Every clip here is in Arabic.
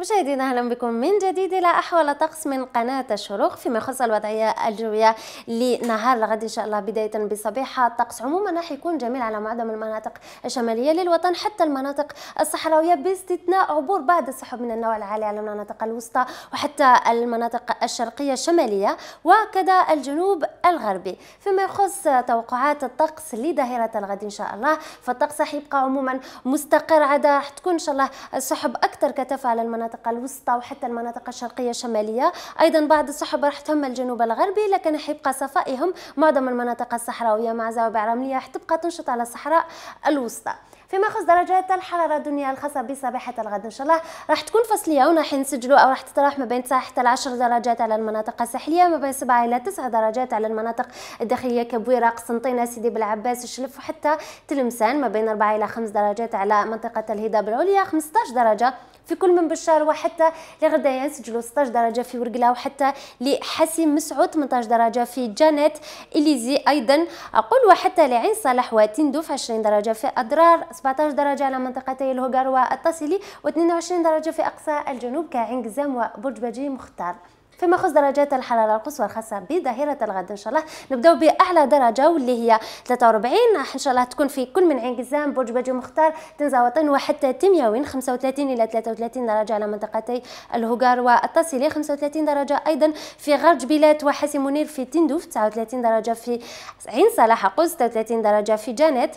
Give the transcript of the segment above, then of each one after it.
مشاهدينا اهلا بكم من جديد الى احوال طقس من قناه الشروق فيما يخص الوضعيه الجويه لنهار الغد ان شاء الله بدايه بصبيحه الطقس عموما راح يكون جميل على معظم المناطق الشماليه للوطن حتى المناطق الصحراويه باستثناء عبور بعض السحب من النوع العالي على المناطق الوسطى وحتى المناطق الشرقيه الشماليه وكذا الجنوب الغربي فيما يخص توقعات الطقس لظاهره الغد ان شاء الله فالطقس راح يبقى عموما مستقر عدا تكون ان شاء الله السحب اكثر كثافه على المناطق المناطق الوسطى وحتى المناطق الشرقية الشمالية أيضا بعض السحب راح تهم الجنوب الغربي لكن حيبقى صفائهم معظم المناطق الصحراوية مع زوابع رملية راح تبقى تنشط على الصحراء الوسطى فيما يخص درجات الحرارة الدنيا الخاصة بصباحة الغد إن شاء الله راح تكون فصلية وراح نسجلوا أو راح تتراوح ما بين 9 حتى 10 درجات على المناطق الساحلية ما بين 7 إلى 9 درجات على المناطق الداخلية كبويرة قسنطينة سيدي بلعباس الشلف وحتى تلمسان ما بين 4 إلى 5 درجات على منطقة الهضاب العليا 15 درجة في كل من بشار وحتى لغردايا سجلوا 16 درجه في ورقله وحتى لحسي مسعود 18 درجه في جانيت اليزي ايضا اقول وحتى لعين صالح وتندوف 20 درجه في اضرار 17 درجه على منطقتي الهجر والتصلي و22 درجه في اقصى الجنوب كعين قزام وبرج بجي مختار فيما يخص درجات الحرارة القصوى الخاصة بظهيرة الغد إن شاء الله نبدأ بأعلى درجة واللي هي 43 إن شاء الله تكون في كل من عين قزام برج باجي مختار تنزا وطن وحتى تمياوين 35 إلى 33 درجة على منطقتي الهجار والتصيلي 35 درجة أيضا في غرج بيلات وحاسي منير في تندوف 39 درجة في عين صلاح قوس 33 درجة في جانت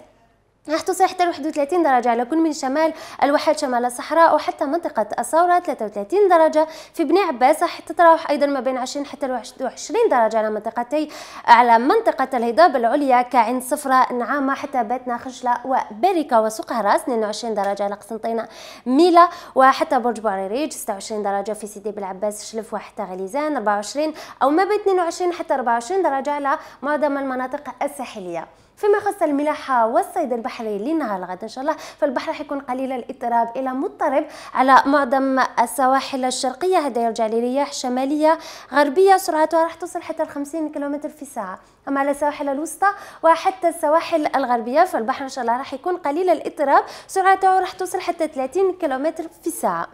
راح توصل حتى 31 درجة على كل من شمال الواحات شمال الصحراء وحتى منطقة الثورة 33 درجة في بني عباس راح تتراوح أيضا ما بين 20 حتى 21 درجة على منطقتي على منطقة الهضاب العليا كعين صفراء نعامة حتى باتنا خشلة وباركة وسقهرة 22 درجة على قسنطينة ميلا وحتى برج بوعريريج 26 درجة في سيدي بالعباس شلف وحتى غليزان 24 أو ما بين 22 حتى 24 درجة على معظم المناطق الساحلية فيما خص الملاحة والصيد البحري البحر لنهار الغد ان شاء الله فالبحر راح يكون قليل الاضطراب الى مضطرب على معظم السواحل الشرقيه هذا يرجع لرياح شماليه غربيه سرعتها راح توصل حتى 50 كيلومتر في الساعه اما على السواحل الوسطى وحتى السواحل الغربيه فالبحر ان شاء الله راح يكون قليل الاضطراب سرعته راح توصل حتى 30 كيلومتر في الساعه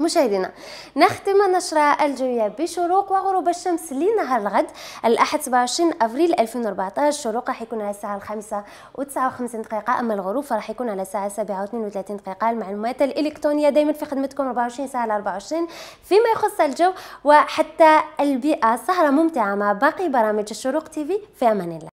مشاهدينا نختم النشرة الجوية بشروق وغروب الشمس لنهار الغد الأحد 27 أفريل 2014 الشروق راح يكون على الساعة الخامسة و59 دقيقة أما الغروب فراح يكون على الساعة 7 و32 دقيقة المعلومات الإلكترونية دائما في خدمتكم 24 ساعة 24 فيما يخص الجو وحتى البيئة سهرة ممتعة مع باقي برامج الشروق تيفي في أمان الله